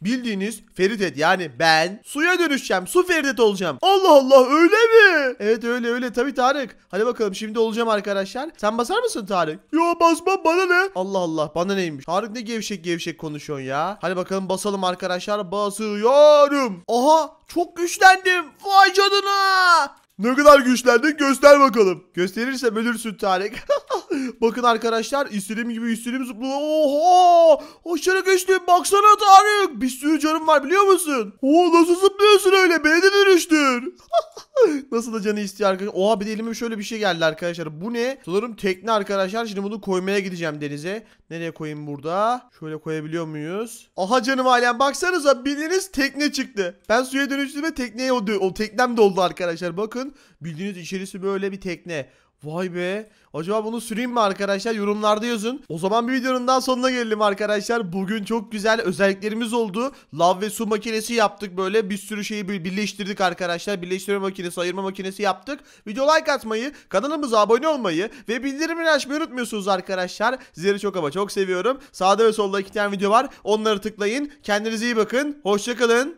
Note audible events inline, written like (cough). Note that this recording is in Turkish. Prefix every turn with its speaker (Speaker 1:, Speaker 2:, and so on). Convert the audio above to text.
Speaker 1: Bildiğiniz Feridet yani ben suya dönüşeceğim. Su Feridet olacağım. Allah Allah öyle mi? Evet öyle öyle tabii Tarık. Hadi bakalım şimdi olacağım arkadaşlar. Sen basar mısın Tarık? Yo basma bana ne? Allah Allah bana neymiş? Tarık ne gevşek gevşek konuşuyorsun ya. Hadi bakalım basalım arkadaşlar. Basıyorum. Aha çok güçlendim.
Speaker 2: Vay canına.
Speaker 1: Ne kadar güçlendin göster bakalım. Gösterirsem ölürsün Tarık. (laughs) Bakın arkadaşlar istediğim gibi istediğim zıplıyor. Oha! Aşırı güçlüyüm baksana Tarık. Bir sürü canım var biliyor musun? Oo nasıl zıplıyorsun öyle? Beni de dönüştür. (laughs) Nasıl da canı istiyor arkadaşlar. Oha bir de elime şöyle bir şey geldi arkadaşlar. Bu ne? Sanırım tekne arkadaşlar. Şimdi bunu koymaya gideceğim denize. Nereye koyayım burada? Şöyle koyabiliyor muyuz? Aha canım alem baksanıza bildiğiniz tekne çıktı. Ben suya dönüştüm ve tekneye o, o teknem doldu arkadaşlar. Bakın bildiğiniz içerisi böyle bir tekne. Vay be. Acaba bunu süreyim mi arkadaşlar? Yorumlarda yazın. O zaman bir videonun daha sonuna gelelim arkadaşlar. Bugün çok güzel özelliklerimiz oldu. Lav ve su makinesi yaptık böyle. Bir sürü şeyi birleştirdik arkadaşlar. Birleştirme makinesi, ayırma makinesi yaptık. Video like atmayı, kanalımıza abone olmayı ve bildirimleri açmayı unutmuyorsunuz arkadaşlar. Sizleri çok ama çok seviyorum. Sağda ve solda iki tane video var. Onları tıklayın. Kendinize iyi bakın. Hoşçakalın.